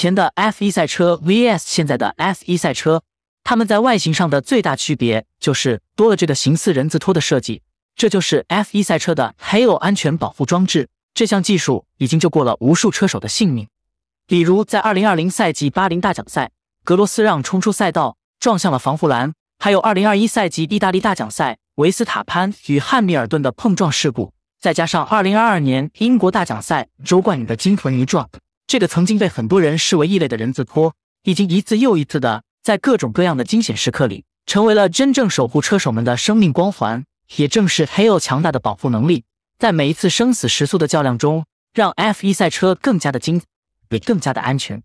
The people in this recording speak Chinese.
前的 F1 赛车 vs 现在的 F1 赛车，它们在外形上的最大区别就是多了这个形似人字拖的设计，这就是 F1 赛车的 Halo 安全保护装置。这项技术已经救过了无数车手的性命，比如在2020赛季巴林大奖赛，格罗斯让冲出赛道撞向了防护栏；还有2021赛季意大利大奖赛，维斯塔潘与汉密尔顿的碰撞事故；再加上2022年英国大奖赛周冠宇的惊魂一撞。这个曾经被很多人视为异类的人字坡，已经一次又一次的在各种各样的惊险时刻里，成为了真正守护车手们的生命光环。也正是 Halo 强大的保护能力，在每一次生死时速的较量中，让 F1 赛车更加的精，也更加的安全。